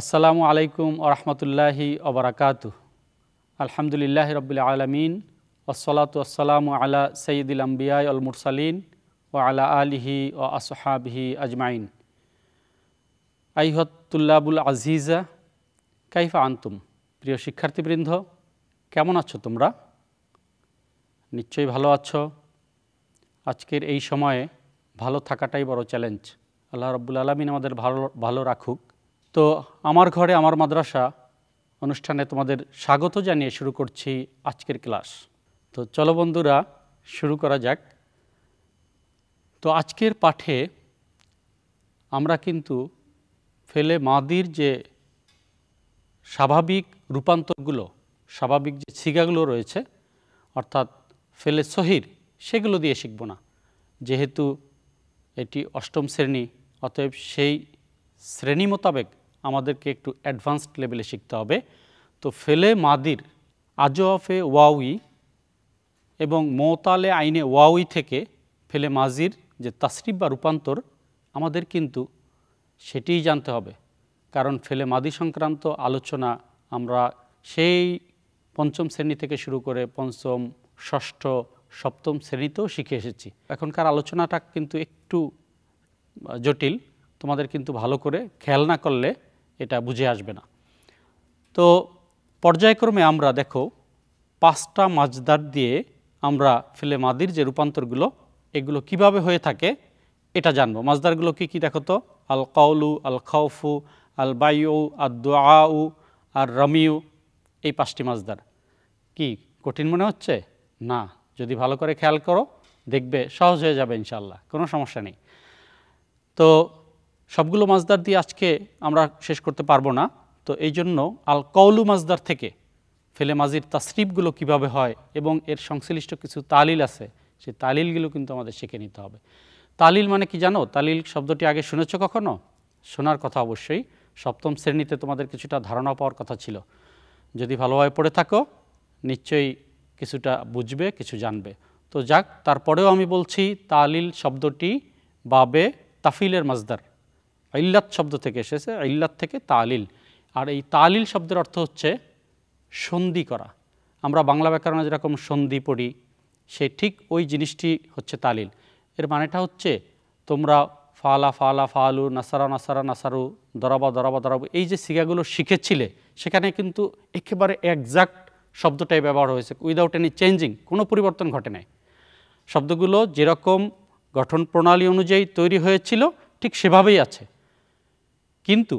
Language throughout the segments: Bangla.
আসসালামু আলাইকুম আরহামতুল্লাহি অবরাকাত আলহামদুলিল্লাহ রবিল আলমিন ওসলাত আসসালামু আলা সঈদুল আম্বিয়াই আল মুরসালিন ও আলা আলিহি ও আসহাবহি আজমাইন আইহতুল্লাবুল আজিজা কাইফা আন্তুম প্রিয় শিক্ষার্থীবৃন্দ কেমন আছো তোমরা নিশ্চয়ই ভালো আছো আজকের এই সময়ে ভালো থাকাটাই বড় চ্যালেঞ্জ আল্লাহ রব্বুল আলমিন আমাদের ভালো ভালো রাখুক তো আমার ঘরে আমার মাদ্রাসা অনুষ্ঠানে তোমাদের স্বাগত জানিয়ে শুরু করছি আজকের ক্লাস তো চলো বন্ধুরা শুরু করা যাক তো আজকের পাঠে আমরা কিন্তু ফেলে মাদির যে স্বাভাবিক রূপান্তরগুলো স্বাভাবিক যে সিগাগুলো রয়েছে অর্থাৎ ফেলে সহির সেগুলো দিয়ে শিখব না যেহেতু এটি অষ্টম শ্রেণী অতএব সেই শ্রেণী মোতাবেক আমাদেরকে একটু অ্যাডভান্সড লেভেলে শিখতে হবে তো ফেলে মাদির আজওয়াফে ওয়াউই এবং মোতালে আইনে ওয়াউই থেকে ফেলে মাজির যে তাসরিফ বা রূপান্তর আমাদের কিন্তু সেটিই জানতে হবে কারণ ফেলে মাদি সংক্রান্ত আলোচনা আমরা সেই পঞ্চম শ্রেণী থেকে শুরু করে পঞ্চম ষষ্ঠ সপ্তম শ্রেণীতেও শিখে এসেছি এখনকার আলোচনাটা কিন্তু একটু জটিল তোমাদের কিন্তু ভালো করে খেয়াল না করলে এটা বুঝে আসবে না তো পর্যায়ক্রমে আমরা দেখো পাঁচটা মাজদার দিয়ে আমরা ফেলে মাদির যে রূপান্তরগুলো এগুলো কিভাবে হয়ে থাকে এটা জানবো মাজদারগুলো কি কি দেখো তো আল কাউলু আল খাউফু আল বায়ু আর দোয়াউ আর রমিউ এই পাঁচটি মাজদার কি কঠিন মনে হচ্ছে না যদি ভালো করে খেয়াল করো দেখবে সহজ হয়ে যাবে ইনশাল্লাহ কোনো সমস্যা নেই তো সবগুলো মাজদার দিয়ে আজকে আমরা শেষ করতে পারবো না তো এই জন্য আল কৌলু মাজদার থেকে ফেলে মাজির তাসরিফগুলো কিভাবে হয় এবং এর সংশ্লিষ্ট কিছু তালিল আছে সেই তালিলগুলো কিন্তু আমাদের শিখে নিতে হবে তালিল মানে কি জানো তালিল শব্দটি আগে শুনেছ কখনো শোনার কথা অবশ্যই সপ্তম শ্রেণীতে তোমাদের কিছুটা ধারণা পাওয়ার কথা ছিল যদি ভালোভাবে পড়ে থাকো নিশ্চয়ই কিছুটা বুঝবে কিছু জানবে তো যাক তারপরেও আমি বলছি তালিল শব্দটি বাবে তাফিলের মাজদার ইল্লাত শব্দ থেকে এসেছে ইল্লাত থেকে তালিল আর এই তালিল শব্দের অর্থ হচ্ছে সন্ধি করা আমরা বাংলা ব্যাকরণে যেরকম সন্ধি পড়ি সে ঠিক ওই জিনিসটি হচ্ছে তালিল এর মানেটা হচ্ছে তোমরা ফালা ফালা ফালু নাসারা নাসারা নাসারু দরাবা দরাবা দরাবু এই যে সিগাগুলো শিখেছিলে সেখানে কিন্তু একেবারে একজাক্ট শব্দটাই ব্যবহার হয়েছে উইদাউট এনি চেঞ্জিং কোনো পরিবর্তন ঘটে নাই শব্দগুলো যেরকম গঠন প্রণালী অনুযায়ী তৈরি হয়েছিল ঠিক সেভাবেই আছে কিন্তু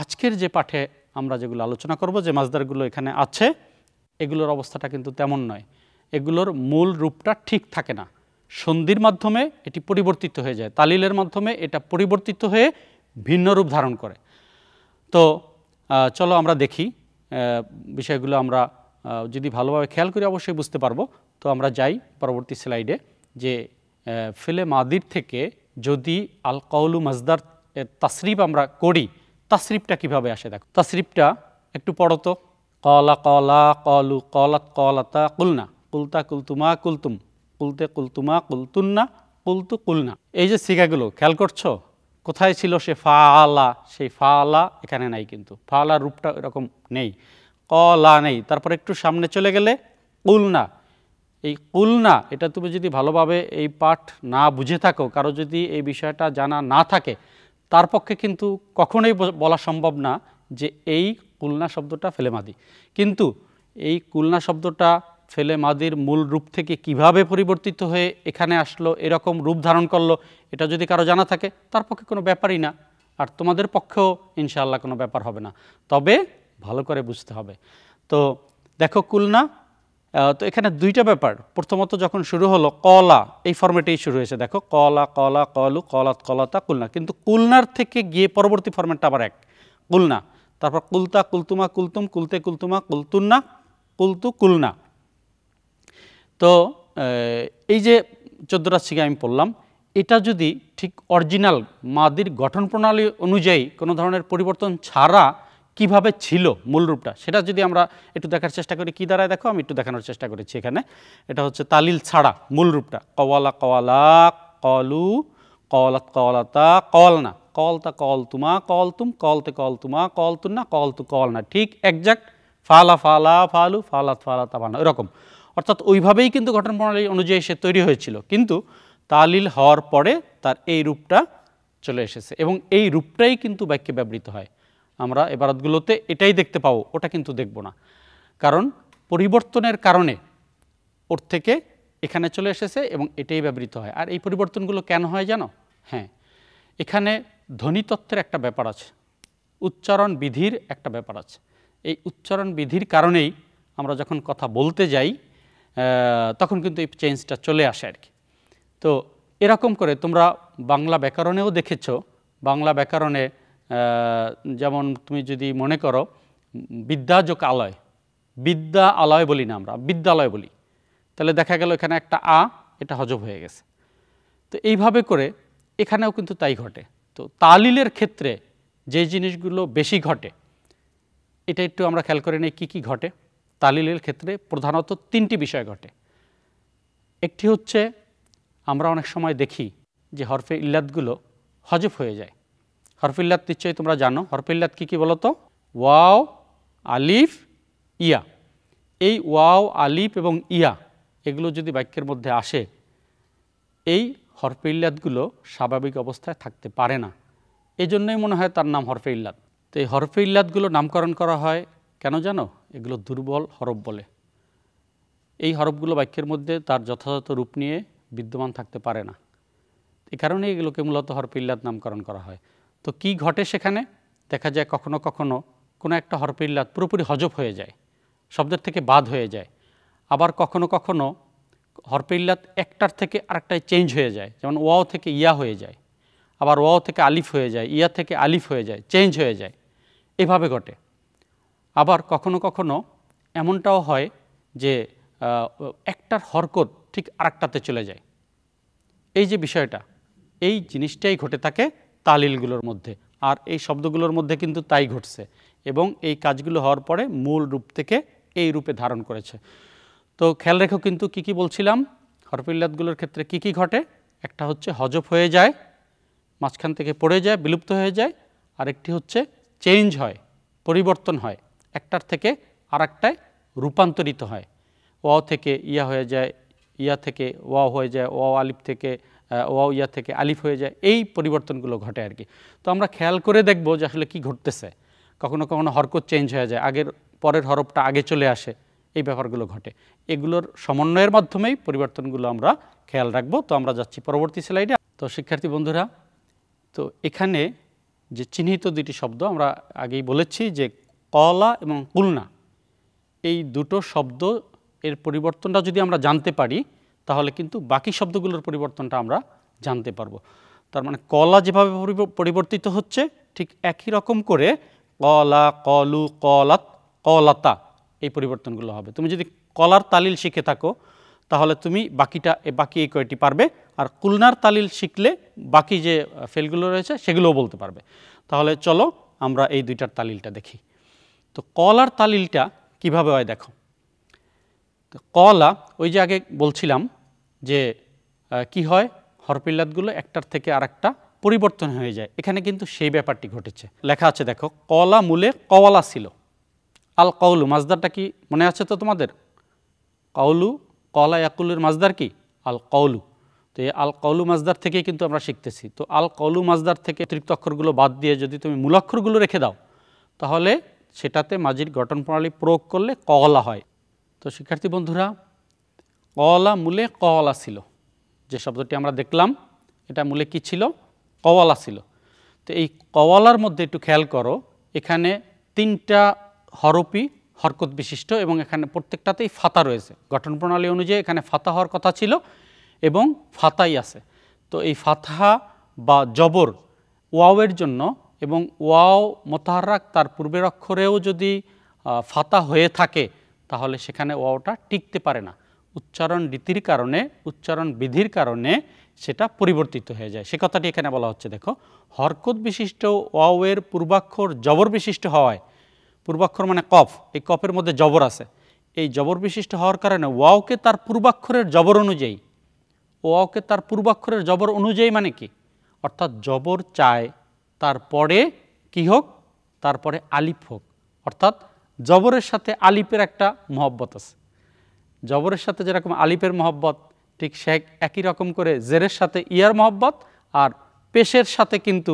আজকের যে পাঠে আমরা যেগুলো আলোচনা করব যে মাজদারগুলো এখানে আছে এগুলোর অবস্থাটা কিন্তু তেমন নয় এগুলোর মূল রূপটা ঠিক থাকে না সন্ধির মাধ্যমে এটি পরিবর্তিত হয়ে যায় তালিলের মাধ্যমে এটা পরিবর্তিত হয়ে ভিন্ন রূপ ধারণ করে তো চলো আমরা দেখি বিষয়গুলো আমরা যদি ভালোভাবে খেয়াল করি অবশ্যই বুঝতে পারবো তো আমরা যাই পরবর্তী স্লাইডে যে ফেলে মাদির থেকে যদি আল কৌলু মাজদার তাসরিপ আমরা করি তাসরিপটা কিভাবে আসে দেখো তাসরিপটা একটু পড়ো তো কলা কলা কলু কলাত কলাতা কুলনা কুলতা কুলতুমা কুলতুম কুলতে কুলতুমা কুলতুন্না কুলতু কুলনা এই যে শিখাগুলো খেয়াল করছো কোথায় ছিল সে ফালা সেই ফালা এখানে নাই কিন্তু ফালা রূপটা এরকম নেই কলা নেই তারপর একটু সামনে চলে গেলে কুলনা এই কুলনা এটা তুমি যদি ভালোভাবে এই পাঠ না বুঝে থাকো কারো যদি এই বিষয়টা জানা না থাকে তার পক্ষে কিন্তু কখনোই বলা সম্ভব না যে এই কুলনা শব্দটা ফেলেমাদি কিন্তু এই কুলনা শব্দটা ফেলেমাদির মূল রূপ থেকে কিভাবে পরিবর্তিত হয়ে এখানে আসলো এরকম রূপ ধারণ করলো এটা যদি কারো জানা থাকে তার পক্ষে কোনো ব্যাপারই না আর তোমাদের পক্ষেও ইনশাআল্লাহ কোনো ব্যাপার হবে না তবে ভালো করে বুঝতে হবে তো দেখো কুলনা তো এখানে দুইটা ব্যাপার প্রথমত যখন শুরু হলো কলা এই ফর্মেটেই শুরু হয়েছে দেখো কলা কলা কলু কলাত কলাতা কুলনা কিন্তু কুলনার থেকে গিয়ে পরবর্তী ফর্মেটটা আবার এক কুলনা তারপর কুলতা কুলতুমা কুলতুম কুলতে কুলতুমা কুলতুন্না কুলতু কুলনা তো এই যে চোদ্দটা থেকে আমি পড়লাম এটা যদি ঠিক অরিজিনাল মাদির গঠন প্রণালী অনুযায়ী কোনো ধরনের পরিবর্তন ছাড়া কিভাবে ছিল মূল রূপটা সেটা যদি আমরা একটু দেখার চেষ্টা করি কি দ্বারায় দেখো আমি একটু দেখানোর চেষ্টা করেছি এখানে এটা হচ্ছে তালিল ছাড়া মূল রূপটা কওয়ালা কওয়ালা কলু কওয়ালাত কওয়ালাতা না কলতা কল তুমা কল তুম কলতে কল তুমা কল না কল তু না ঠিক একজাক্ট ফালা ফালা ফালু ফালাত ফালা তাবানা এরকম অর্থাৎ ওইভাবেই কিন্তু ঘটনা প্রণালী অনুযায়ী সে তৈরি হয়েছিল কিন্তু তালিল হওয়ার পরে তার এই রূপটা চলে এসেছে এবং এই রূপটাই কিন্তু বাক্যে ব্যবহৃত হয় আমরা এবারতগুলোতে এটাই দেখতে পাবো ওটা কিন্তু দেখব না কারণ পরিবর্তনের কারণে ওর থেকে এখানে চলে এসেছে এবং এটাই ব্যবহৃত হয় আর এই পরিবর্তনগুলো কেন হয় জানো হ্যাঁ এখানে ধ্বনিতত্ত্বের একটা ব্যাপার আছে উচ্চারণ বিধির একটা ব্যাপার আছে এই উচ্চারণ বিধির কারণেই আমরা যখন কথা বলতে যাই তখন কিন্তু এই চেঞ্জটা চলে আসে আর কি তো এরকম করে তোমরা বাংলা ব্যাকরণেও দেখেছ বাংলা ব্যাকরণে যেমন তুমি যদি মনে করো বিদ্যাযোগ আলয় বিদ্যা আলয় বলি না আমরা বিদ্যালয় বলি তাহলে দেখা গেল এখানে একটা আ এটা হজব হয়ে গেছে তো এইভাবে করে এখানেও কিন্তু তাই ঘটে তো তালিলের ক্ষেত্রে যে জিনিসগুলো বেশি ঘটে এটা একটু আমরা খেয়াল করে নিই কী কী ঘটে তালিলের ক্ষেত্রে প্রধানত তিনটি বিষয় ঘটে একটি হচ্ছে আমরা অনেক সময় দেখি যে হরফে ইল্লাদগুলো হজব হয়ে যায় হরফিল্লাত নিশ্চয়ই তোমরা জানো হরফিল্লাত কী কী বলো তো ওয়াও আলিফ ইয়া এই ওয়াও আলিফ এবং ইয়া এগুলো যদি বাক্যের মধ্যে আসে এই হরফিল্লাতগুলো স্বাভাবিক অবস্থায় থাকতে পারে না এজন্যই মনে হয় তার নাম হরফে ইল্লাত তো এই হরফে ইল্লাতগুলো নামকরণ করা হয় কেন জানো এগুলো দুর্বল হরফ বলে এই হরফগুলো বাক্যের মধ্যে তার যথাযথ রূপ নিয়ে বিদ্যমান থাকতে পারে না এ কারণেই এগুলোকে মূলত হরফে ইল্লাত নামকরণ করা হয় তো কি ঘটে সেখানে দেখা যায় কখনো কখনো কোনো একটা হরপিল্লাত পুরোপুরি হজব হয়ে যায় শব্দের থেকে বাদ হয়ে যায় আবার কখনো কখনো হরপিল্লাত একটার থেকে আরেকটায় চেঞ্জ হয়ে যায় যেমন ওয়াও থেকে ইয়া হয়ে যায় আবার ওয়াও থেকে আলিফ হয়ে যায় ইয়া থেকে আলিফ হয়ে যায় চেঞ্জ হয়ে যায় এভাবে ঘটে আবার কখনো কখনো এমনটাও হয় যে একটার হরকত ঠিক আরেকটাতে চলে যায় এই যে বিষয়টা এই জিনিসটাই ঘটে থাকে তালিলগুলোর মধ্যে আর এই শব্দগুলোর মধ্যে কিন্তু তাই ঘটছে এবং এই কাজগুলো হওয়ার পরে মূল রূপ থেকে এই রূপে ধারণ করেছে তো খেয়াল রেখো কিন্তু কি কি বলছিলাম হরফিল্লাদগুলোর ক্ষেত্রে কি কি ঘটে একটা হচ্ছে হজব হয়ে যায় মাঝখান থেকে পড়ে যায় বিলুপ্ত হয়ে যায় আরেকটি হচ্ছে চেঞ্জ হয় পরিবর্তন হয় একটার থেকে আর রূপান্তরিত হয় ওয়াও থেকে ইয়া হয়ে যায় ইয়া থেকে ওয়াও হয়ে যায় ওয়াও আলিফ থেকে ওয়াউয়া থেকে আলিফ হয়ে যায় এই পরিবর্তনগুলো ঘটে আর কি তো আমরা খেয়াল করে দেখব যে আসলে কি ঘটতেছে কখনো কখনো হরকত চেঞ্জ হয়ে যায় আগের পরের হরফটা আগে চলে আসে এই ব্যাপারগুলো ঘটে এগুলোর সমন্বয়ের মাধ্যমেই পরিবর্তনগুলো আমরা খেয়াল রাখবো তো আমরা যাচ্ছি পরবর্তী স্লাইডে তো শিক্ষার্থী বন্ধুরা তো এখানে যে চিহ্নিত দুটি শব্দ আমরা আগেই বলেছি যে কলা এবং কুলনা এই দুটো শব্দ এর পরিবর্তনটা যদি আমরা জানতে পারি তাহলে কিন্তু বাকি শব্দগুলোর পরিবর্তনটা আমরা জানতে পারবো তার মানে কলা যেভাবে পরিবর্তিত হচ্ছে ঠিক একই রকম করে কলা কলু কলাত কলাতা এই পরিবর্তনগুলো হবে তুমি যদি কলার তালিল শিখে থাকো তাহলে তুমি বাকিটা বাকি এই কয়টি পারবে আর কুলনার তালিল শিখলে বাকি যে ফেলগুলো রয়েছে সেগুলোও বলতে পারবে তাহলে চলো আমরা এই দুইটার তালিলটা দেখি তো কলার তালিলটা কিভাবে হয় দেখো কলা ওই যে আগে বলছিলাম যে কি হয় হরপিল্লাদগুলো একটার থেকে আর একটা পরিবর্তন হয়ে যায় এখানে কিন্তু সেই ব্যাপারটি ঘটেছে লেখা আছে দেখো কলা মূলে কওয়ালা ছিল আল কৌলু মাজদারটা কি মনে আছে তো তোমাদের কৌলু কলা ইয়াকুলের মাজদার কি আল কৌলু তো এই আল কৌলু মাজদার থেকে কিন্তু আমরা শিখতেছি তো আল কৌলু মাজদার থেকে অতিরিক্ত অক্ষরগুলো বাদ দিয়ে যদি তুমি মূলাক্ষরগুলো রেখে দাও তাহলে সেটাতে মাঝির গঠন প্রণালী প্রয়োগ করলে কলা হয় তো শিক্ষার্থী বন্ধুরা কওয়ালা মূলে কওয়ালা ছিল যে শব্দটি আমরা দেখলাম এটা মূলে কি ছিল কওয়ালা ছিল তো এই কওয়ালার মধ্যে একটু খেয়াল করো এখানে তিনটা হরপি হরকত বিশিষ্ট এবং এখানে প্রত্যেকটাতেই ফাতা রয়েছে গঠন প্রণালী অনুযায়ী এখানে ফাতা হওয়ার কথা ছিল এবং ফাতাই আছে তো এই ফাতা বা জবর ওয়াওয়ের জন্য এবং ওয়াও মোতাহারাক তার পূর্বের অক্ষরেও যদি ফাতা হয়ে থাকে তাহলে সেখানে ওয়াওটা টিকতে পারে না উচ্চারণ রীতির কারণে উচ্চারণ বিধির কারণে সেটা পরিবর্তিত হয়ে যায় সে কথাটি এখানে বলা হচ্ছে দেখো হরকত বিশিষ্ট ওয়াওয়ের পূর্বাক্ষর জবর বিশিষ্ট হওয়ায় পূর্বাক্ষর মানে কফ এই কফের মধ্যে জবর আছে এই জবর বিশিষ্ট হওয়ার কারণে ওয়াওকে তার পূর্বাক্ষরের জবর অনুযায়ী ওয়াওকে তার পূর্বাক্ষরের জবর অনুযায়ী মানে কি অর্থাৎ জবর চায় তারপরে কি হোক তারপরে আলিফ হোক অর্থাৎ জবরের সাথে আলিপের একটা মহব্বত আছে জবরের সাথে যেরকম আলিপের মহব্বত ঠিক সে একই রকম করে জেরের সাথে ইয়ার মহব্বত আর পেশের সাথে কিন্তু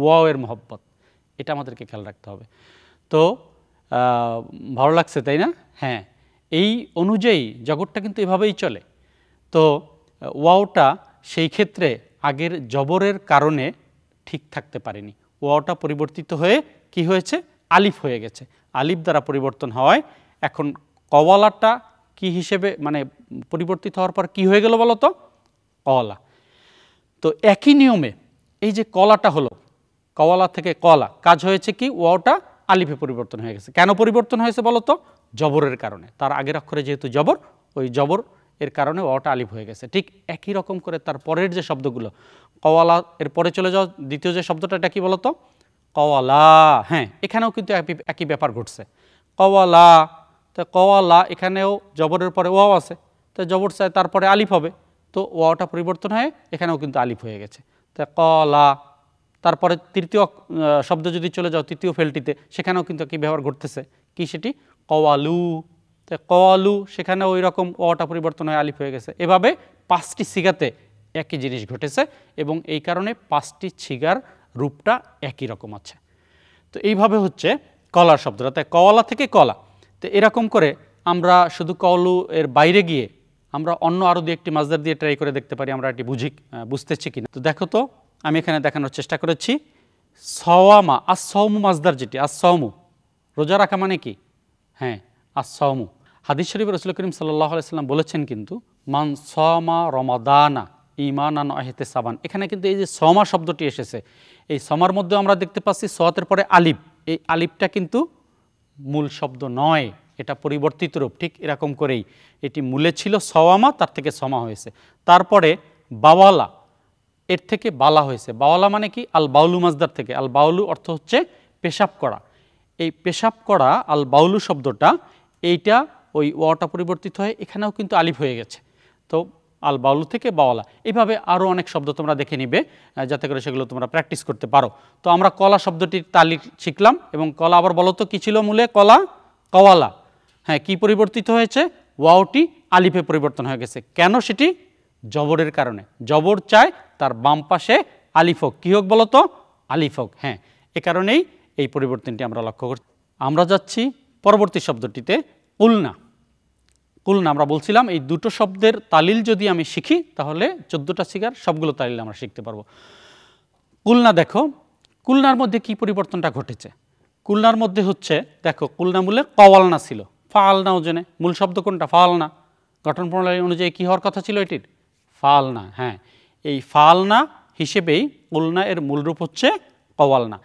ওয়াওয়ের মহব্বত এটা আমাদেরকে খেয়াল রাখতে হবে তো ভালো লাগছে তাই না হ্যাঁ এই অনুযায়ী জগৎটা কিন্তু এভাবেই চলে তো ওয়াওটা সেই ক্ষেত্রে আগের জবরের কারণে ঠিক থাকতে পারেনি ওয়াওটা পরিবর্তিত হয়ে কি হয়েছে আলিফ হয়ে গেছে আলিফ দ্বারা পরিবর্তন হয় এখন কওয়ালাটা কি হিসেবে মানে পরিবর্তিত হওয়ার পর কি হয়ে গেল বলো তো কওয়ালা তো একই নিয়মে এই যে কলাটা হলো কওয়ালা থেকে কলা কাজ হয়েছে কি ওয়াওটা আলিফে পরিবর্তন হয়ে গেছে কেন পরিবর্তন হয়েছে বলো তো জবরের কারণে তার আগের অক্ষরে যেহেতু জবর ওই জবর এর কারণে অটা আলিফ হয়ে গেছে ঠিক একই রকম করে তার পরের যে শব্দগুলো কওয়ালা এর পরে চলে যাওয়া দ্বিতীয় যে শব্দটা এটা কি বলতো কওয়ালা হ্যাঁ এখানেও কিন্তু একই ব্যাপার ঘটছে কওয়ালা তো কওয়ালা এখানেও জবরের পরে ওয়াও আছে তো জবর চায় তারপরে আলিফ হবে তো ওয়াওটা পরিবর্তন হয়ে এখানেও কিন্তু আলিফ হয়ে গেছে তো কলা তারপরে তৃতীয় শব্দ যদি চলে যাও তৃতীয় ফেলটিতে সেখানেও কিন্তু একই ব্যবহার ঘটতেছে কি সেটি কওয়ালু তো কওয়ালু সেখানেও ওই রকম ওয়াটা পরিবর্তন হয়ে আলিফ হয়ে গেছে এভাবে পাঁচটি সিগাতে একই জিনিস ঘটেছে এবং এই কারণে পাঁচটি ছিগার রূপটা একই রকম আছে তো এইভাবে হচ্ছে কলার শব্দটা তাই কওয়ালা থেকে কলা তো এরকম করে আমরা শুধু কলু এর বাইরে গিয়ে আমরা অন্য আরও দু একটি মাছদার দিয়ে ট্রাই করে দেখতে পারি আমরা এটি বুঝি বুঝতেছি কিনা তো দেখো তো আমি এখানে দেখানোর চেষ্টা করেছি সওয়ামা সৌমু মাছদার যেটি আসহমু রোজা রাখা মানে কি হ্যাঁ আসহমু হাদিস শরীফ রসুল করিম সাল্লাহ আলাইসাল্লাম বলেছেন কিন্তু মান সমা রমাদানা ইমানান আহেতে সাবান এখানে কিন্তু এই যে সমা শব্দটি এসেছে এই সমার মধ্যে আমরা দেখতে পাচ্ছি সতের পরে আলিপ এই আলিপটা কিন্তু মূল শব্দ নয় এটা পরিবর্তিত রূপ ঠিক এরকম করেই এটি মূলে ছিল সওয়ামা তার থেকে সমা হয়েছে তারপরে বাওয়ালা এর থেকে বালা হয়েছে বাওয়ালা মানে কি আল বাউলু মাজদার থেকে আল বাউলু অর্থ হচ্ছে পেশাব করা এই পেশাব করা আল বাউলু শব্দটা এইটা ওই ওয়াটা পরিবর্তিত হয়ে এখানেও কিন্তু আলিফ হয়ে গেছে তো আল বাউল থেকে বাওলা এইভাবে আরও অনেক শব্দ তোমরা দেখে নিবে যাতে করে সেগুলো তোমরা প্র্যাকটিস করতে পারো তো আমরা কলা শব্দটির তালিক শিখলাম এবং কলা আবার বলো তো কী ছিল মূলে কলা কওয়ালা হ্যাঁ কি পরিবর্তিত হয়েছে ওয়াওটি আলিফে পরিবর্তন হয়ে গেছে কেন সেটি জবরের কারণে জবর চায় তার বাম পাশে আলিফক কী হোক বলো তো আলিফক হ্যাঁ এ কারণেই এই পরিবর্তনটি আমরা লক্ষ্য করছি আমরা যাচ্ছি পরবর্তী শব্দটিতে উলনা কুলনা আমরা বলছিলাম এই দুটো শব্দের তালিল যদি আমি শিখি তাহলে চোদ্দোটা শিকার সবগুলো তালিল আমরা শিখতে পারবো কুলনা দেখো কুলনার মধ্যে কি পরিবর্তনটা ঘটেছে কুলনার মধ্যে হচ্ছে দেখো কুলনা মূলে কওয়ালনা ছিল ফালনা ওজনে মূল শব্দ কোনটা ফালনা গঠন প্রণালী অনুযায়ী কী হওয়ার কথা ছিল এটির ফালনা হ্যাঁ এই ফালনা হিসেবেই কুলনা এর মূল রূপ হচ্ছে কওয়ালনা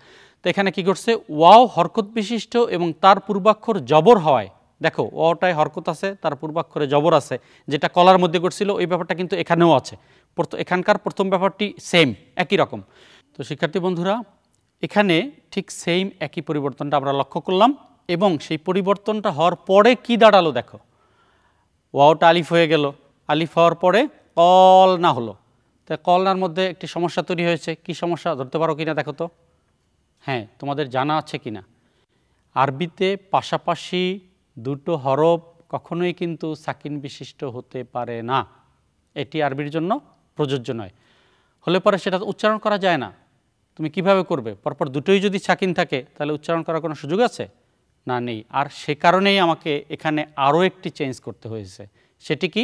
তো এখানে কী করছে ওয়াও হরকত বিশিষ্ট এবং তার পূর্বাক্ষর জবর হওয়ায় দেখো অটায় হরকত আছে তার পূর্বাক্ষরে জবর আছে যেটা কলার মধ্যে ঘটছিল ওই ব্যাপারটা কিন্তু এখানেও আছে এখানকার প্রথম ব্যাপারটি সেম একই রকম তো শিক্ষার্থী বন্ধুরা এখানে ঠিক সেম একই পরিবর্তনটা আমরা লক্ষ্য করলাম এবং সেই পরিবর্তনটা হওয়ার পরে কি দাঁড়ালো দেখো ওয়াওটা আলিফ হয়ে গেল আলিফ হওয়ার পরে কল না হলো তো কলনার মধ্যে একটি সমস্যা তৈরি হয়েছে কি সমস্যা ধরতে পারো কিনা দেখো তো হ্যাঁ তোমাদের জানা আছে কিনা আরবিতে পাশাপাশি দুটো হরফ কখনোই কিন্তু সাকিন বিশিষ্ট হতে পারে না এটি আরবির জন্য প্রযোজ্য নয় হলে পরে সেটা উচ্চারণ করা যায় না তুমি কিভাবে করবে পরপর দুটোই যদি সাকিন থাকে তাহলে উচ্চারণ করার কোনো সুযোগ আছে না নেই আর সে কারণেই আমাকে এখানে আরও একটি চেঞ্জ করতে হয়েছে সেটি কি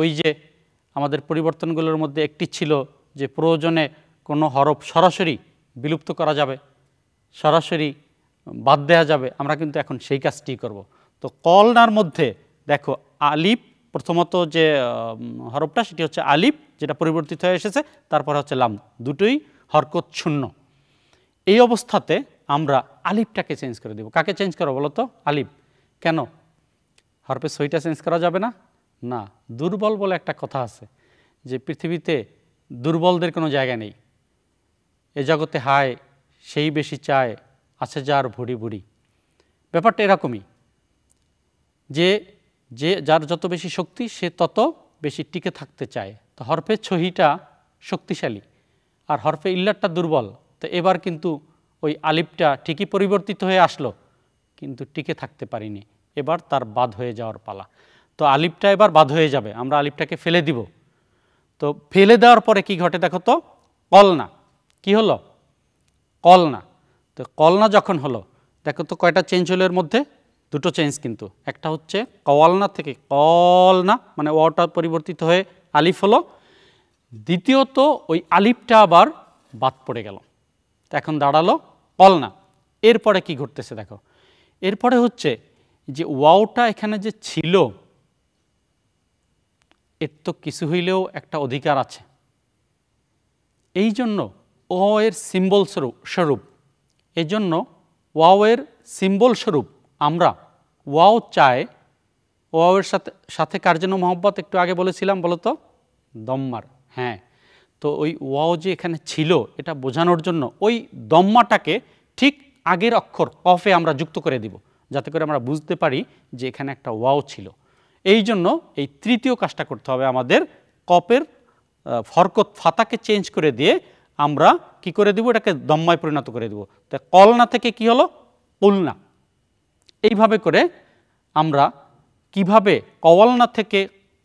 ওই যে আমাদের পরিবর্তনগুলোর মধ্যে একটি ছিল যে প্রয়োজনে কোনো হরফ সরাসরি বিলুপ্ত করা যাবে সরাসরি বাদ দেওয়া যাবে আমরা কিন্তু এখন সেই কাজটি করব তো কলনার মধ্যে দেখো আলিপ প্রথমত যে হরফটা সেটি হচ্ছে আলিপ যেটা পরিবর্তিত হয়ে এসেছে তারপরে হচ্ছে লাম দুটোই হরকত শূন্য এই অবস্থাতে আমরা আলিপটাকে চেঞ্জ করে দেব কাকে চেঞ্জ করো বলো তো আলিপ কেন হরপের সইটা চেঞ্জ করা যাবে না না দুর্বল বলে একটা কথা আছে যে পৃথিবীতে দুর্বলদের কোনো জায়গা নেই এ জগতে হায় সেই বেশি চায় আছে যার ভুড়ি ভুড়ি ব্যাপারটা এরকমই যে যে যার যত বেশি শক্তি সে তত বেশি টিকে থাকতে চায় তো হরফে ছহিটা শক্তিশালী আর হরফে ইল্লারটা দুর্বল তো এবার কিন্তু ওই আলিপটা ঠিকই পরিবর্তিত হয়ে আসলো কিন্তু টিকে থাকতে পারিনি এবার তার বাদ হয়ে যাওয়ার পালা তো আলিপটা এবার বাদ হয়ে যাবে আমরা আলিপটাকে ফেলে দিব তো ফেলে দেওয়ার পরে কি ঘটে দেখো তো কলনা কি হলো কলনা তো কলনা যখন হলো দেখো তো কয়টা চেঞ্জ হলো এর মধ্যে দুটো চেঞ্জ কিন্তু একটা হচ্ছে কওয়ালনা থেকে কলনা মানে ওটা পরিবর্তিত হয়ে আলিফ হলো দ্বিতীয়ত ওই আলিফটা আবার বাদ পড়ে গেল এখন দাঁড়ালো কলনা এরপরে কি ঘটতেছে দেখো এরপরে হচ্ছে যে ওয়াওটা এখানে যে ছিল এর তো কিছু হইলেও একটা অধিকার আছে এই জন্য ও এর সিম্বল স্বরূপ স্বরূপ এজন্য ওয়াও এর সিম্বল স্বরূপ আমরা ওয়াও চায় ওয়াওয়ের সাথে সাথে কার জন্য মহব্বত একটু আগে বলেছিলাম বলতো দম্মার হ্যাঁ তো ওই ওয়াও যে এখানে ছিল এটা বোঝানোর জন্য ওই দম্মাটাকে ঠিক আগের অক্ষর কফে আমরা যুক্ত করে দিব যাতে করে আমরা বুঝতে পারি যে এখানে একটা ওয়াও ছিল এই জন্য এই তৃতীয় কাজটা করতে হবে আমাদের কপের ফরকত ফাতাকে চেঞ্জ করে দিয়ে আমরা কি করে দেবো এটাকে দম্মায় পরিণত করে দেবো তা কলনা থেকে কি হলো উলনা এইভাবে করে আমরা কিভাবে কওয়ালনা থেকে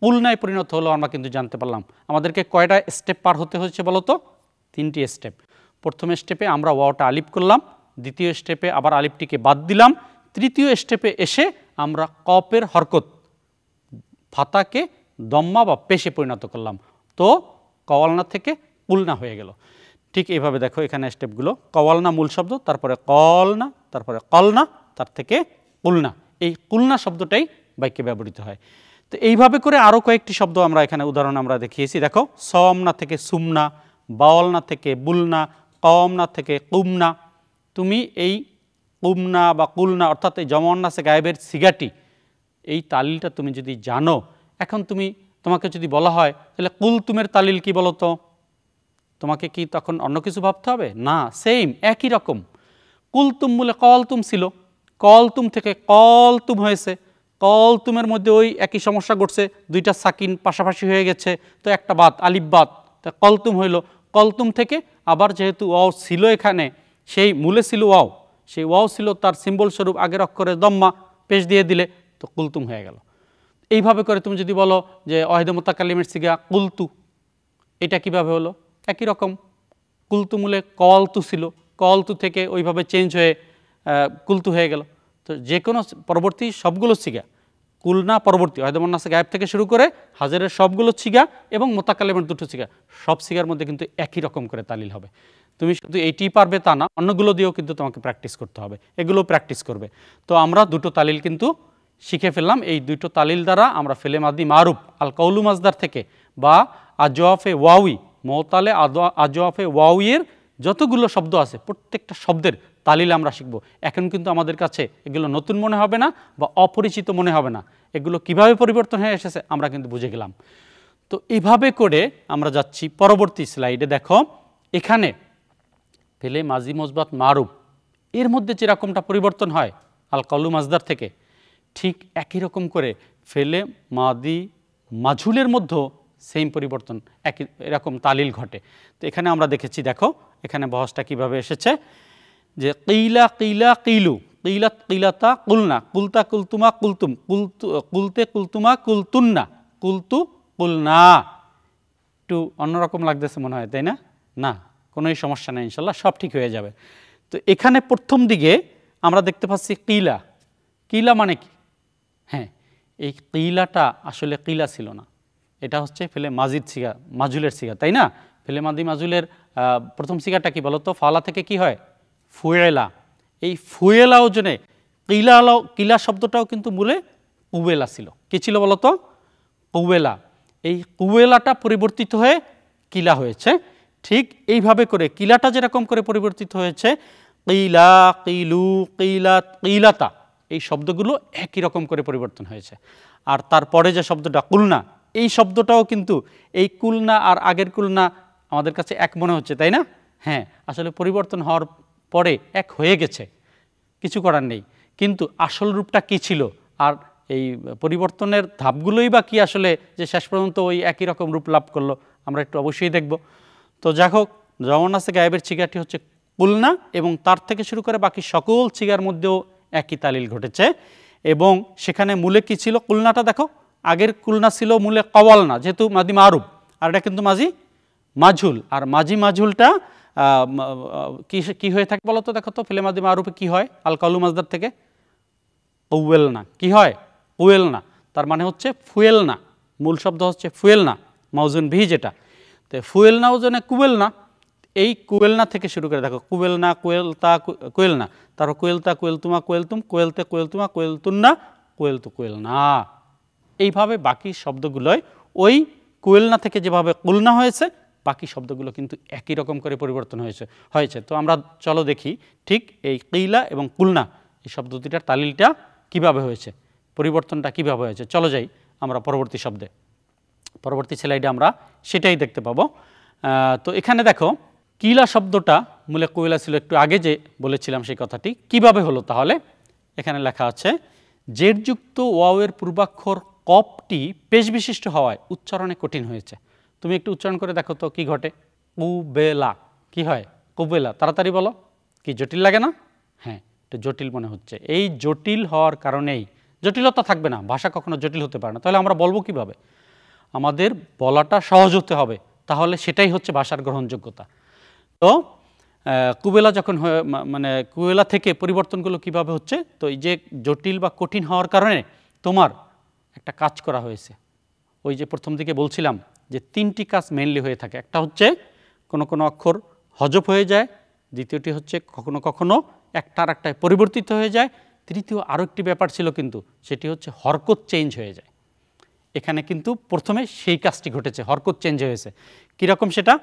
উলনায় পরিণত হলো আমরা কিন্তু জানতে পারলাম আমাদেরকে কয়টা স্টেপ পার হতে হয়েছে বলতো তিনটি স্টেপ প্রথম স্টেপে আমরা ওয়াওটা আলিপ করলাম দ্বিতীয় স্টেপে আবার আলিপটিকে বাদ দিলাম তৃতীয় স্টেপে এসে আমরা কপের হরকত ফাতাকে দম্মা বা পেশে পরিণত করলাম তো কওয়ালনা থেকে উলনা হয়ে গেল ঠিক এইভাবে দেখো এখানে স্টেপগুলো কওয়ালনা মূল শব্দ তারপরে কলনা তারপরে কলনা তার থেকে কুলনা এই কুলনা শব্দটাই বাক্যে ব্যবহৃত হয় তো এইভাবে করে আরও কয়েকটি শব্দ আমরা এখানে উদাহরণ আমরা দেখিয়েছি দেখো সমনা থেকে সুমনা বাওলনা থেকে বুলনা কমনা থেকে কুমনা তুমি এই কুমনা বা কুলনা অর্থাৎ এই জমন্নাসে গায়েবের সিগাটি এই তালিলটা তুমি যদি জানো এখন তুমি তোমাকে যদি বলা হয় তাহলে কুল তুমের তালিল কি বলো তো তোমাকে কি তখন অন্য কিছু ভাবতে হবে না সেম একই রকম কুলতুম বলে কলতুম ছিল কলতুম থেকে কলতুম হয়েছে কলতুমের মধ্যে ওই একই সমস্যা ঘটছে দুইটা সাকিন পাশাপাশি হয়ে গেছে তো একটা বাদ আলিব বাদ তা কলতুম হইল কলতুম থেকে আবার যেহেতু ওয়াও ছিল এখানে সেই মূলে ছিল ওয়াও সেই ওয়াও ছিল তার সিম্বল স্বরূপ আগের অক্ষরে দম্মা পেশ দিয়ে দিলে তো কুলতুম হয়ে গেল এইভাবে করে তুমি যদি বলো যে অহেদমতা কালিমের সিগা কুলতু এটা কিভাবে হলো একই রকম কুলতুমুলে কলতু ছিল কলতু থেকে ওইভাবে চেঞ্জ হয়ে কুলতু হয়ে গেল তো যে কোনো পরবর্তী সবগুলো ছিগা কুলনা পরবর্তী হয়দমন্নাস গায়েব থেকে শুরু করে হাজারের সবগুলো ছিগা এবং মোতাকালেমের দুটো ছিগা সব ছিগার মধ্যে কিন্তু একই রকম করে তালিল হবে তুমি শুধু এইটি পারবে তা না অন্যগুলো দিয়েও কিন্তু তোমাকে প্র্যাকটিস করতে হবে এগুলো প্র্যাকটিস করবে তো আমরা দুটো তালিল কিন্তু শিখে ফেললাম এই দুটো তালিল দ্বারা আমরা ফেলে মাদি মারুফ আল কৌলু মাজদার থেকে বা আজওয়াফে ওয়াউই মৌতালে আজওয়াফে ওয়াউইয়ের যতগুলো শব্দ আছে প্রত্যেকটা শব্দের তালিল আমরা শিখব এখন কিন্তু আমাদের কাছে এগুলো নতুন মনে হবে না বা অপরিচিত মনে হবে না এগুলো কিভাবে পরিবর্তন হয়ে এসেছে আমরা কিন্তু বুঝে গেলাম তো এভাবে করে আমরা যাচ্ছি পরবর্তী স্লাইডে দেখো এখানে ফেলে মাজি মজবাত মারুফ এর মধ্যে যেরকমটা পরিবর্তন হয় আল কলু মাজদার থেকে ঠিক একই রকম করে ফেলে মাদি মাঝুলের মধ্যেও সেম পরিবর্তন একই এরকম তালিল ঘটে তো এখানে আমরা দেখেছি দেখো এখানে বহসটা কিভাবে এসেছে যে কিলা কিলা কিলু কিলাত কিলাতা কুলনা কুলতা কুলতুমা কুলতুম কুলতু কুলতে কুলতুমা কুলতুন্না কুলতু কুলনা একটু অন্যরকম লাগতেছে মনে হয় তাই না না কোনোই সমস্যা নেই ইনশাল্লাহ সব ঠিক হয়ে যাবে তো এখানে প্রথম দিকে আমরা দেখতে পাচ্ছি কিলা কিলা মানে কি হ্যাঁ এই কিলাটা আসলে কিলা ছিল না এটা হচ্ছে ফেলে মাজিদ সিগা মাজুলের সিগা তাই না ফেলে মাদি মাজুলের প্রথম সিগাটা কি বলতো ফালা থেকে কি হয় ফুয়েলা এই ফুয়েলা ওজনে কিলা কিলা শব্দটাও কিন্তু মূলে কুবেলা ছিল কি ছিল বলতো কুবেলা এই কুবেলাটা পরিবর্তিত হয়ে কিলা হয়েছে ঠিক এইভাবে করে কিলাটা যেরকম করে পরিবর্তিত হয়েছে কিলা কিলু কিলা কিলাতা এই শব্দগুলো একই রকম করে পরিবর্তন হয়েছে আর তারপরে যে শব্দটা কুলনা এই শব্দটাও কিন্তু এই কুলনা আর আগের কুলনা আমাদের কাছে এক মনে হচ্ছে তাই না হ্যাঁ আসলে পরিবর্তন হওয়ার পরে এক হয়ে গেছে কিছু করার নেই কিন্তু আসল রূপটা কি ছিল আর এই পরিবর্তনের ধাপগুলোই বা কি আসলে যে শেষ পর্যন্ত ওই একই রকম রূপ লাভ করলো আমরা একটু অবশ্যই দেখব তো যাই হোক জগন্নাথে গায়েবের চিগাটি হচ্ছে কুলনা এবং তার থেকে শুরু করে বাকি সকল চিগার মধ্যেও একই তালিল ঘটেছে এবং সেখানে মূলে কি ছিল কুলনাটা দেখো আগের কুলনা ছিল মূলে কওয়ালনা যেহেতু মাদি মারুব আর এটা কিন্তু মাঝি মাঝুল আর মাঝি মাঝুলটা কি হয়ে থাকে বলো তো দেখো তো ফিলে মাধ্যমে আরূপে কী হয় আলকালু মাজদার থেকে ওয়েল না কি হয় ওয়েল না তার মানে হচ্ছে ফুয়েল না মূল শব্দ হচ্ছে ফুয়েল না মাউজুন ভি যেটা তো ফুয়েল না ওজনে কুয়েল না এই কুয়েলনা থেকে শুরু করে দেখো কুয়েলনা কুয়েলতা কুয়েলনা তারপর কুয়েলতা কুয়েলতুমা কুয়েলতুম কুয়েলতে কুয়েলতুমা কুয়েলতুন্না কুয়েলতু কুয়েলনা এইভাবে বাকি শব্দগুলোয় ওই কুয়েলনা থেকে যেভাবে কুলনা হয়েছে বাকি শব্দগুলো কিন্তু একই রকম করে পরিবর্তন হয়েছে হয়েছে তো আমরা চলো দেখি ঠিক এই কিলা এবং কুলনা এই শব্দ দুটার তালিলটা কিভাবে হয়েছে পরিবর্তনটা কিভাবে হয়েছে চলো যাই আমরা পরবর্তী শব্দে পরবর্তী ছেলেটা আমরা সেটাই দেখতে পাবো তো এখানে দেখো কিলা শব্দটা মূলে কইলা ছিল একটু আগে যে বলেছিলাম সেই কথাটি কিভাবে হলো তাহলে এখানে লেখা আছে জেটযুক্ত ওয়াওয়ের পূর্বাক্ষর কপটি পেশ বিশিষ্ট হওয়ায় উচ্চারণে কঠিন হয়েছে তুমি একটু উচ্চারণ করে দেখো তো কি ঘটে কুবেলা কি হয় কুবেলা তাড়াতাড়ি বলো কি জটিল লাগে না হ্যাঁ একটু জটিল মনে হচ্ছে এই জটিল হওয়ার কারণেই জটিলতা থাকবে না ভাষা কখনো জটিল হতে পারে না তাহলে আমরা বলবো কিভাবে আমাদের বলাটা সহজ হতে হবে তাহলে সেটাই হচ্ছে ভাষার গ্রহণযোগ্যতা তো কুবেলা যখন মানে কুবেলা থেকে পরিবর্তনগুলো কিভাবে হচ্ছে তো এই যে জটিল বা কঠিন হওয়ার কারণে তোমার একটা কাজ করা হয়েছে ওই যে প্রথম দিকে বলছিলাম যে তিনটি কাজ মেনলি হয়ে থাকে একটা হচ্ছে কোনো কোনো অক্ষর হজব হয়ে যায় দ্বিতীয়টি হচ্ছে কখনো কখনো একটার একটায় পরিবর্তিত হয়ে যায় তৃতীয় আরও একটি ব্যাপার ছিল কিন্তু সেটি হচ্ছে হরকত চেঞ্জ হয়ে যায় এখানে কিন্তু প্রথমে সেই কাজটি ঘটেছে হরকত চেঞ্জ হয়েছে কীরকম সেটা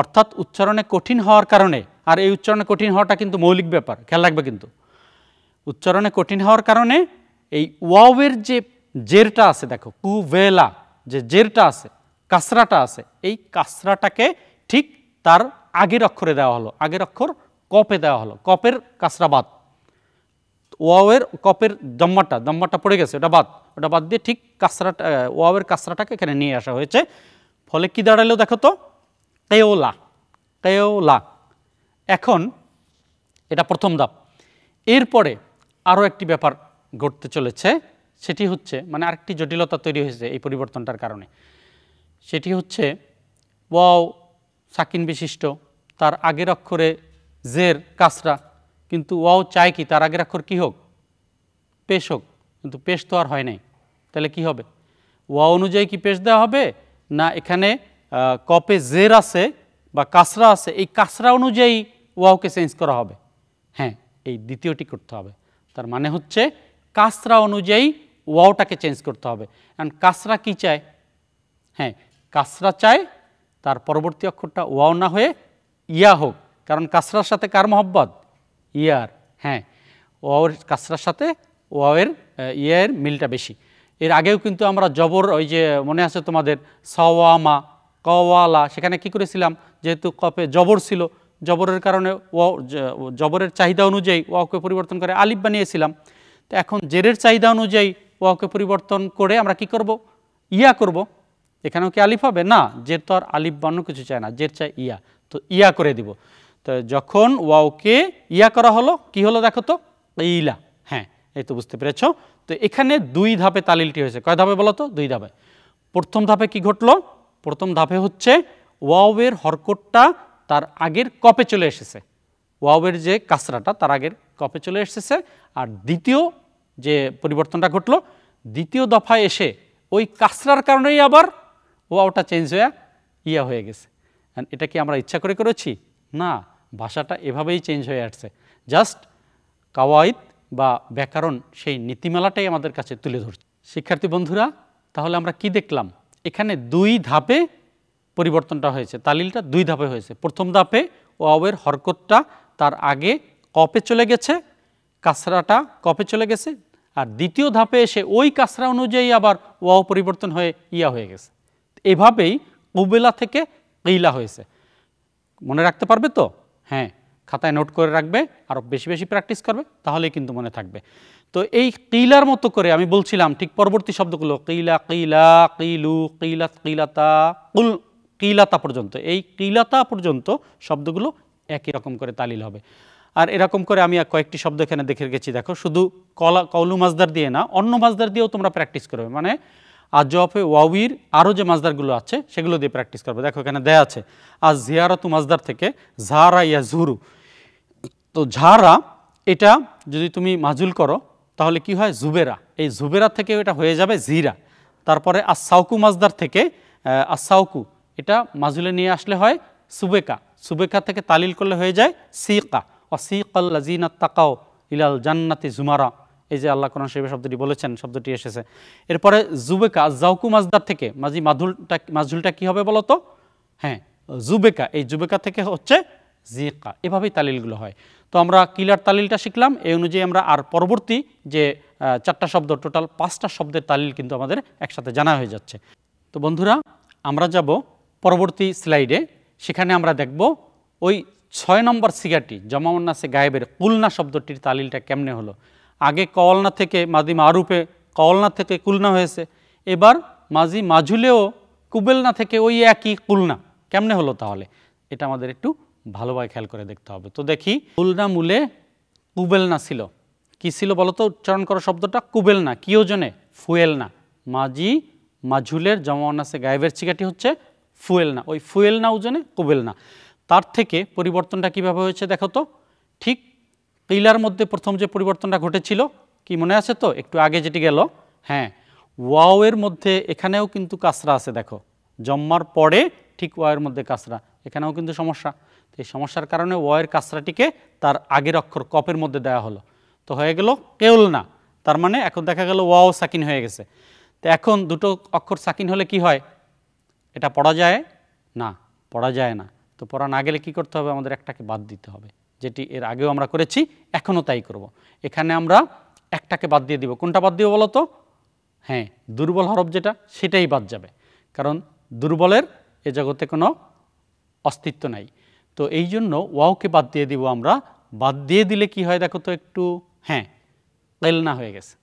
অর্থাৎ উচ্চারণে কঠিন হওয়ার কারণে আর এই উচ্চারণে কঠিন হওয়াটা কিন্তু মৌলিক ব্যাপার খেয়াল রাখবে কিন্তু উচ্চারণে কঠিন হওয়ার কারণে এই ওয়াওয়ের যে জেরটা আছে দেখো কুভেলা যে জেরটা আছে কাসরাটা আছে এই কাসরাটাকে ঠিক তার আগের অক্ষরে দেওয়া হলো আগের অক্ষর কপে দেওয়া হলো কপের কাসরা বাদ ওয়াওয়ের কপের দম্মাটা দম্মাটা পড়ে গেছে ওটা বাদ ওটা বাদ দিয়ে ঠিক কাসরাটা ওয়াওয়ের কাসরাটাকে এখানে নিয়ে আসা হয়েছে ফলে কি দাঁড়ালো দেখো তো কেওলা কেওলা এখন এটা প্রথম ধাপ এরপরে আরও একটি ব্যাপার ঘটতে চলেছে সেটি হচ্ছে মানে আরেকটি জটিলতা তৈরি হয়েছে এই পরিবর্তনটার কারণে সেটি হচ্ছে ওয়াও সাকিন বিশিষ্ট তার আগের অক্ষরে জের কাসরা কিন্তু ওয়াও চায় কি তার আগের অক্ষর কী হোক পেশ হোক কিন্তু পেশ তো আর হয় নাই তাহলে কি হবে ওয়া অনুযায়ী কি পেশ দেওয়া হবে না এখানে কপে জের আছে বা কাসরা আছে এই কাসরা অনুযায়ী ওয়াওকে চেঞ্জ করা হবে হ্যাঁ এই দ্বিতীয়টি করতে হবে তার মানে হচ্ছে কাসরা অনুযায়ী ওয়াওটাকে চেঞ্জ করতে হবে কারণ কাসরা কি চায় হ্যাঁ কাসরা চায় তার পরবর্তী অক্ষরটা ওয়াও না হয়ে ইয়া হোক কারণ কাসরার সাথে কার মহব্বত ইয়ার হ্যাঁ ওয়াওয়ের কাসরার সাথে ওয়াওয়ের ইয়ের মিলটা বেশি এর আগেও কিন্তু আমরা জবর ওই যে মনে আছে তোমাদের সওয়ামা কওয়ালা সেখানে কি করেছিলাম যেহেতু কপে জবর ছিল জবরের কারণে ও জবরের চাহিদা অনুযায়ী ওয়াকে পরিবর্তন করে আলিফ বানিয়েছিলাম তো এখন জেরের চাহিদা অনুযায়ী ওয়াকে পরিবর্তন করে আমরা কি করব ইয়া করব এখানেও কি আলিফ হবে না জের তো আর আলিফ বর্ণ কিছু চায় না জের চায় ইয়া তো ইয়া করে দিব তো যখন ওয়াওকে ইয়া করা হলো কি হলো দেখো তো ইলা হ্যাঁ এই তো বুঝতে পেরেছ তো এখানে দুই ধাপে তালিলটি হয়েছে কয় ধাপে বলো তো দুই ধাপে প্রথম ধাপে কি ঘটলো প্রথম ধাপে হচ্ছে ওয়াওয়ের হরকটটা তার আগের কপে চলে এসেছে ওয়াওয়ের যে কাসরাটা তার আগের কপে চলে এসেছে আর দ্বিতীয় যে পরিবর্তনটা ঘটলো দ্বিতীয় দফায় এসে ওই কাসরার কারণেই আবার ও ওটা চেঞ্জ হয়ে ইয়া হয়ে গেছে এটা কি আমরা ইচ্ছা করে করেছি না ভাষাটা এভাবেই চেঞ্জ হয়ে আসছে জাস্ট কাওয়াইদ বা ব্যাকরণ সেই নীতিমালাটাই আমাদের কাছে তুলে ধরছে শিক্ষার্থী বন্ধুরা তাহলে আমরা কি দেখলাম এখানে দুই ধাপে পরিবর্তনটা হয়েছে তালিলটা দুই ধাপে হয়েছে প্রথম ধাপে ওয়ের হরকতটা তার আগে কপে চলে গেছে কাসরাটা কপে চলে গেছে আর দ্বিতীয় ধাপে এসে ওই কাসরা অনুযায়ী আবার ওয়াও পরিবর্তন হয়ে ইয়া হয়ে গেছে এভাবেই কুবেলা থেকে কেইলা হয়েছে মনে রাখতে পারবে তো হ্যাঁ খাতায় নোট করে রাখবে আরও বেশি বেশি প্র্যাকটিস করবে তাহলেই কিন্তু মনে থাকবে তো এই কিলার মতো করে আমি বলছিলাম ঠিক পরবর্তী শব্দগুলো কিলা কিলা কিলু কিলা কিলাতা কুল কিলাতা পর্যন্ত এই কিলাতা পর্যন্ত শব্দগুলো একই রকম করে তালিল হবে আর এরকম করে আমি কয়েকটি শব্দ এখানে দেখে গেছি দেখো শুধু কলা কলু মাছদার দিয়ে না অন্য মাছদার দিয়েও তোমরা প্র্যাকটিস করবে মানে আর জফে ওয়াউর আরও যে মাজদারগুলো আছে সেগুলো দিয়ে প্র্যাকটিস করবো দেখো এখানে দেয়া আছে আর জিয়ারাতু মাজদার থেকে ঝাড়া ইয়া ঝুরু তো ঝারা এটা যদি তুমি মাজুল করো তাহলে কি হয় জুবেরা এই জুবেরা থেকে এটা হয়ে যাবে জিরা তারপরে আর সাউকু মাজদার থেকে আর সাউকু এটা মাজুলে নিয়ে আসলে হয় সুবেকা সুবেকা থেকে তালিল করলে হয়ে যায় সিকা অসিকাল্লাজিনা তাকাও ইলাল জান্নাতি জুমারা এই যে আল্লাহ কোরআন শরীফ শব্দটি বলেছেন শব্দটি এসেছে এরপরে জুবেকা জাউকু মাজদার থেকে মাঝি মাধুলটা মাজুলটা কী হবে বলতো হ্যাঁ জুবেকা এই জুবেকা থেকে হচ্ছে জিকা এভাবেই তালিলগুলো হয় তো আমরা কিলার তালিলটা শিখলাম এই অনুযায়ী আমরা আর পরবর্তী যে চারটা শব্দ টোটাল পাঁচটা শব্দের তালিল কিন্তু আমাদের একসাথে জানা হয়ে যাচ্ছে তো বন্ধুরা আমরা যাব পরবর্তী স্লাইডে সেখানে আমরা দেখব ওই ছয় নম্বর সিগাটি সে গায়েবের কুলনা শব্দটির তালিলটা কেমনে হলো আগে কওয়ালনা থেকে মাদি মারুপে কওয়ালনা থেকে কুলনা হয়েছে এবার মাজি মাঝুলেও কুবেলনা থেকে ওই একই কুলনা কেমনে হলো তাহলে এটা আমাদের একটু ভালোভাবে খেয়াল করে দেখতে হবে তো দেখি কুলনা মূলে কুবেলনা ছিল কি ছিল বলতো উচ্চারণ করা শব্দটা কুবেলনা কি ওজনে ফুয়েলনা মাঝি মাঝুলের জমান গায়েবের চিকাটি হচ্ছে ফুয়েলনা ওই ফুয়েলনা ওজনে কুবেলনা তার থেকে পরিবর্তনটা কিভাবে হয়েছে দেখো তো ঠিক কিলার মধ্যে প্রথম যে পরিবর্তনটা ঘটেছিল কি মনে আছে তো একটু আগে যেটি গেল হ্যাঁ ওয়াওয়ের মধ্যে এখানেও কিন্তু কাসরা আছে দেখো জম্মার পরে ঠিক ওয়ের মধ্যে কাসরা এখানেও কিন্তু সমস্যা এই সমস্যার কারণে ওয়ের কাসরাটিকে তার আগের অক্ষর কপের মধ্যে দেওয়া হলো তো হয়ে গেল কেউল না তার মানে এখন দেখা গেল ওয়াও সাকিন হয়ে গেছে তো এখন দুটো অক্ষর সাকিন হলে কি হয় এটা পড়া যায় না পড়া যায় না তো পড়া না গেলে কি করতে হবে আমাদের একটাকে বাদ দিতে হবে যেটি এর আগেও আমরা করেছি এখনও তাই করব। এখানে আমরা একটাকে বাদ দিয়ে দিব কোনটা বাদ দিব বলো তো হ্যাঁ দুর্বল হরফ যেটা সেটাই বাদ যাবে কারণ দুর্বলের এ জগতে কোনো অস্তিত্ব নাই তো এই জন্য ওয়াওকে বাদ দিয়ে দিব আমরা বাদ দিয়ে দিলে কি হয় দেখো তো একটু হ্যাঁ কেলনা হয়ে গেছে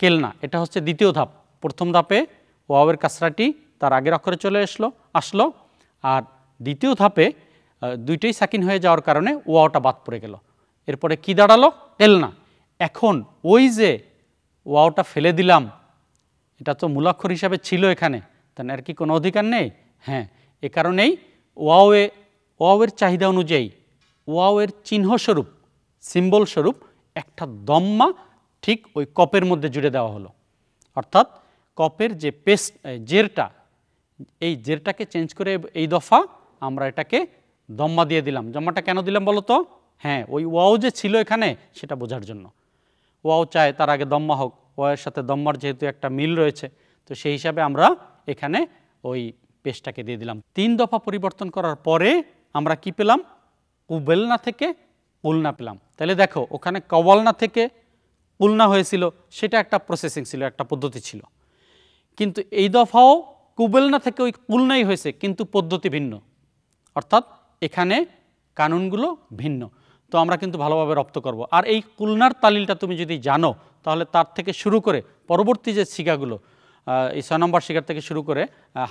কেলনা এটা হচ্ছে দ্বিতীয় ধাপ প্রথম ধাপে ওয়াওয়ের কাসরাটি তার আগের অক্ষরে চলে আসলো আসলো আর দ্বিতীয় ধাপে দুইটাই সাকিন হয়ে যাওয়ার কারণে ওয়াওটা বাদ পড়ে গেল এরপরে কি দাঁড়ালো এল না এখন ওই যে ওয়াওটা ফেলে দিলাম এটা তো মূলাক্ষর হিসাবে ছিল এখানে তা মানে আর কি কোনো অধিকার নেই হ্যাঁ এ কারণেই ওয়াওয়ে ওয়াওয়ের চাহিদা অনুযায়ী ওয়াওয়ের চিহ্নস্বরূপ সিম্বল স্বরূপ একটা দম্মা ঠিক ওই কপের মধ্যে জুড়ে দেওয়া হলো অর্থাৎ কপের যে পেস্ট জেরটা এই জেরটাকে চেঞ্জ করে এই দফা আমরা এটাকে দম্মা দিয়ে দিলাম জম্মাটা কেন দিলাম বলো তো হ্যাঁ ওই ওয়াও যে ছিল এখানে সেটা বোঝার জন্য ওয়াও চায় তার আগে দম্মা হোক ওয়ের সাথে দম্মার যেহেতু একটা মিল রয়েছে তো সেই হিসাবে আমরা এখানে ওই পেস্টটাকে দিয়ে দিলাম তিন দফা পরিবর্তন করার পরে আমরা কি পেলাম কুবেলনা থেকে কুলনা পেলাম তাহলে দেখো ওখানে কওয়ালনা থেকে কুলনা হয়েছিল সেটা একটা প্রসেসিং ছিল একটা পদ্ধতি ছিল কিন্তু এই দফাও কুবেলনা থেকে ওই কুলনাই হয়েছে কিন্তু পদ্ধতি ভিন্ন অর্থাৎ এখানে কানুনগুলো ভিন্ন তো আমরা কিন্তু ভালোভাবে রপ্ত করব। আর এই কুলনার তালিলটা তুমি যদি জানো তাহলে তার থেকে শুরু করে পরবর্তী যে শিকাগুলো এই ছয় নম্বর শিকার থেকে শুরু করে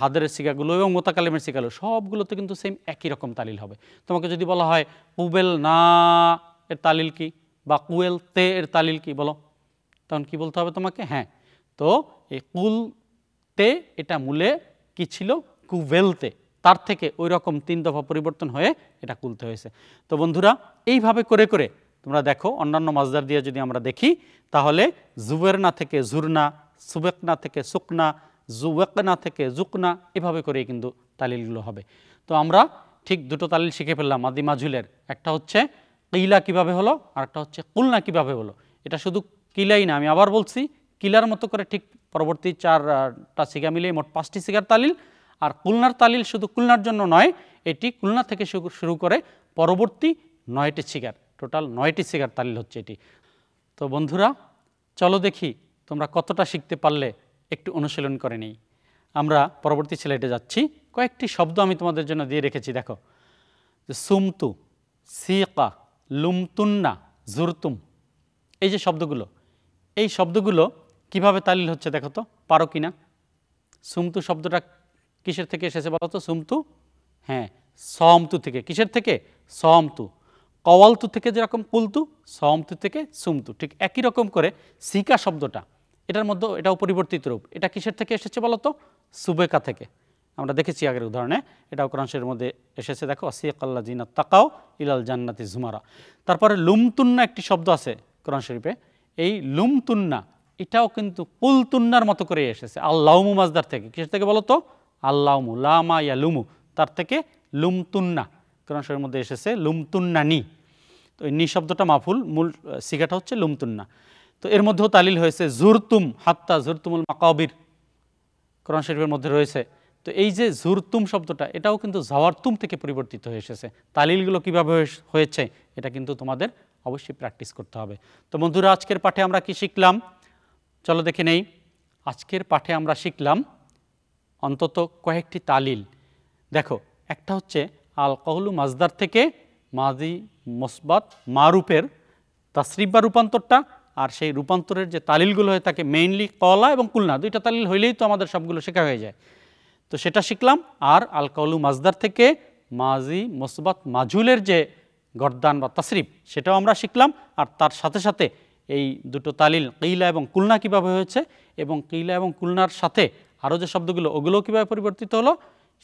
হাদারের শিকাগুলো এবং মোতাকালিমের শিকাগুলো সবগুলোতে কিন্তু সেম একই রকম তালিল হবে তোমাকে যদি বলা হয় কুবেল না এর তালিল কি বা কুয়েল তে এর তালিল কি বলো তখন কি বলতে হবে তোমাকে হ্যাঁ তো এই কুল তে এটা মূলে কি ছিল কুবেলতে তার থেকে ওই রকম তিন দফা পরিবর্তন হয়ে এটা কুলতে হয়েছে তো বন্ধুরা এইভাবে করে করে তোমরা দেখো অন্যান্য মাজদার দিয়ে যদি আমরা দেখি তাহলে জুবেরনা থেকে জুরনা সুবেকনা থেকে সুকনা জুবেকনা থেকে জুকনা এভাবে করে কিন্তু তালিলগুলো হবে তো আমরা ঠিক দুটো তালিল শিখে ফেললাম আদি মাঝুলের একটা হচ্ছে কিলা কিভাবে হলো আর একটা হচ্ছে কুলনা কিভাবে হলো এটা শুধু কিলাই না আমি আবার বলছি কিলার মতো করে ঠিক পরবর্তী চারটা সিগা মিলে মোট পাঁচটি সিগার তালিল আর কুলনার তালিল শুধু কুলনার জন্য নয় এটি কুলনা থেকে শুরু করে পরবর্তী নয়টি সিগার টোটাল নয়টি সিগার তালিল হচ্ছে এটি তো বন্ধুরা চলো দেখি তোমরা কতটা শিখতে পারলে একটু অনুশীলন করে নিই আমরা পরবর্তী ছেলেটা যাচ্ছি কয়েকটি শব্দ আমি তোমাদের জন্য দিয়ে রেখেছি দেখো সুমতু সিকা লুমতুন্না জুরতুম এই যে শব্দগুলো এই শব্দগুলো কিভাবে তালিল হচ্ছে দেখো তো পারো কি না সুমতু শব্দটা কিসের থেকে এসেছে বলতো সুমতু হ্যাঁ সমতু থেকে কিসের থেকে সমতু কওয়ালতু থেকে যেরকম কুলতু সমতু থেকে সুমতু ঠিক একই রকম করে সিকা শব্দটা এটার মধ্যে এটাও পরিবর্তিত রূপ এটা কিসের থেকে এসেছে তো সুবেকা থেকে আমরা দেখেছি আগের উদাহরণে এটাও কোরআনশের মধ্যে এসেছে দেখো আসিয়াকাল্লা জিনা তাকাও ইলাল জান্নাতি ঝুমারা তারপরে লুমতুন্না একটি শব্দ আছে কোরআন শরীফে এই লুমতুন্না এটাও কিন্তু কুলতুন্নার মতো করে এসেছে আল্লাহ মুমাজদার থেকে কিসের থেকে তো আল্লাহমু লামা ইয়া লুমু তার থেকে লুমতুন্না কোরআন শরীরের মধ্যে এসেছে লুমতুন্না নি তো এই নি শব্দটা মাফুল মূল সিগাটা হচ্ছে লুমতুন্না তো এর মধ্যেও তালিল হয়েছে জুরতুম হাত্তা জুরতুমুল মাকাবির কোরআন শরীফের মধ্যে রয়েছে তো এই যে জুরতুম শব্দটা এটাও কিন্তু জাওয়ারতুম থেকে পরিবর্তিত হয়ে এসেছে তালিলগুলো কীভাবে হয়েছে এটা কিন্তু তোমাদের অবশ্যই প্র্যাকটিস করতে হবে তো বন্ধুরা আজকের পাঠে আমরা কি শিখলাম চলো দেখে নেই আজকের পাঠে আমরা শিখলাম অন্তত কয়েকটি তালিল দেখো একটা হচ্ছে আল কহলু মাজদার থেকে মাজি মসবাত মারুপের তাসরিফ বা রূপান্তরটা আর সেই রূপান্তরের যে তালিলগুলো হয় তাকে মেইনলি কলা এবং কুলনা দুইটা তালিল হইলেই তো আমাদের সবগুলো শেখা হয়ে যায় তো সেটা শিখলাম আর আল কাউলু মাজদার থেকে মাজি মসবাত মাজুলের যে গরদান বা তাসরিফ সেটাও আমরা শিখলাম আর তার সাথে সাথে এই দুটো তালিল কিলা এবং কুলনা কীভাবে হয়েছে এবং কিলা এবং কুলনার সাথে আরও যে শব্দগুলো ওগুলোও কীভাবে পরিবর্তিত হলো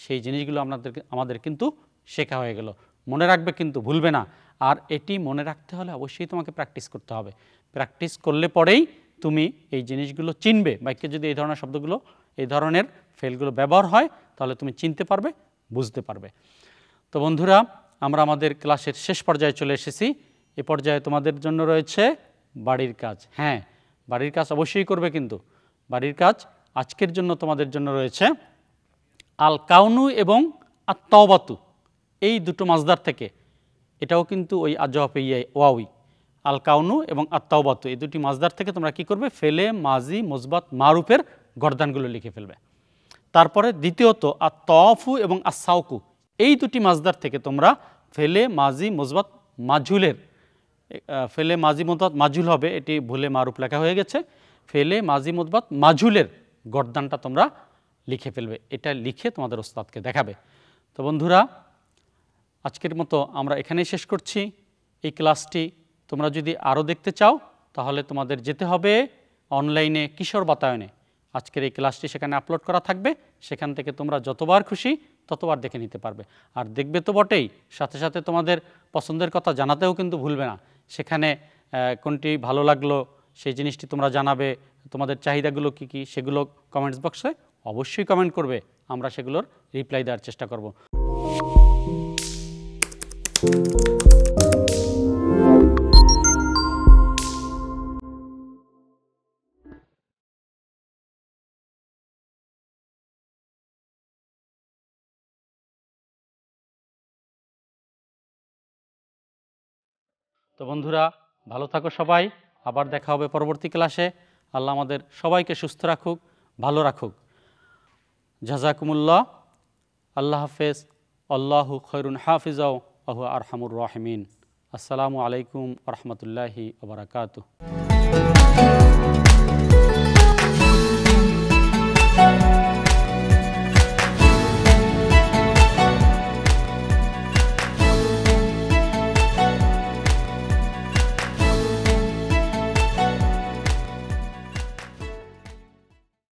সেই জিনিসগুলো আপনাদের আমাদের কিন্তু শেখা হয়ে গেল মনে রাখবে কিন্তু ভুলবে না আর এটি মনে রাখতে হলে অবশ্যই তোমাকে প্র্যাকটিস করতে হবে প্র্যাকটিস করলে পরেই তুমি এই জিনিসগুলো চিনবে বাক্যে যদি এই ধরনের শব্দগুলো এই ধরনের ফেলগুলো ব্যবহার হয় তাহলে তুমি চিনতে পারবে বুঝতে পারবে তো বন্ধুরা আমরা আমাদের ক্লাসের শেষ পর্যায়ে চলে এসেছি এ পর্যায়ে তোমাদের জন্য রয়েছে বাড়ির কাজ হ্যাঁ বাড়ির কাজ অবশ্যই করবে কিন্তু বাড়ির কাজ আজকের জন্য তোমাদের জন্য রয়েছে আল কাউনু এবং আত্মাওবাতু এই দুটো মাজদার থেকে এটাও কিন্তু ওই আজহাপে ইয়াই ওয়াউই আল কাউনু এবং আত্মাওবাতু এই দুটি মাজদার থেকে তোমরা কি করবে ফেলে মাজি মজবাত মারুফের গরদানগুলো লিখে ফেলবে তারপরে দ্বিতীয়ত আর তফু এবং আসাউকু এই দুটি মাজদার থেকে তোমরা ফেলে মাজি মজবাত মাঝুলের ফেলে মাজি মজবাত মাজুল হবে এটি ভুলে মারুপ লেখা হয়ে গেছে ফেলে মাজি মজবাত মাঝুলের গরদানটা তোমরা লিখে ফেলবে এটা লিখে তোমাদের ওস্তাদকে দেখাবে তো বন্ধুরা আজকের মতো আমরা এখানেই শেষ করছি এই ক্লাসটি তোমরা যদি আরও দেখতে চাও তাহলে তোমাদের যেতে হবে অনলাইনে কিশোর বাতায়নে আজকের এই ক্লাসটি সেখানে আপলোড করা থাকবে সেখান থেকে তোমরা যতবার খুশি ততবার দেখে নিতে পারবে আর দেখবে তো বটেই সাথে সাথে তোমাদের পছন্দের কথা জানাতেও কিন্তু ভুলবে না সেখানে কোনটি ভালো লাগলো সেই জিনিসটি তোমরা জানাবে তোমাদের চাহিদাগুলো কি কি সেগুলো কমেন্টস বক্সে অবশ্যই কমেন্ট করবে আমরা সেগুলোর রিপ্লাই দেওয়ার চেষ্টা করব তো বন্ধুরা ভালো থাকো সবাই আবার দেখা হবে পরবর্তী ক্লাসে আল্লাহ আমাদের সবাইকে সুস্থ রাখুক ভালো রাখুক জাজাকুমুল্লাহ আল্লাহ হাফেজ আল্লাহ খৈরুন হাফিজাও আহু আরহামুর রহমিন আসসালামু আলাইকুম রহমতুল্লাহি আবরাকাতু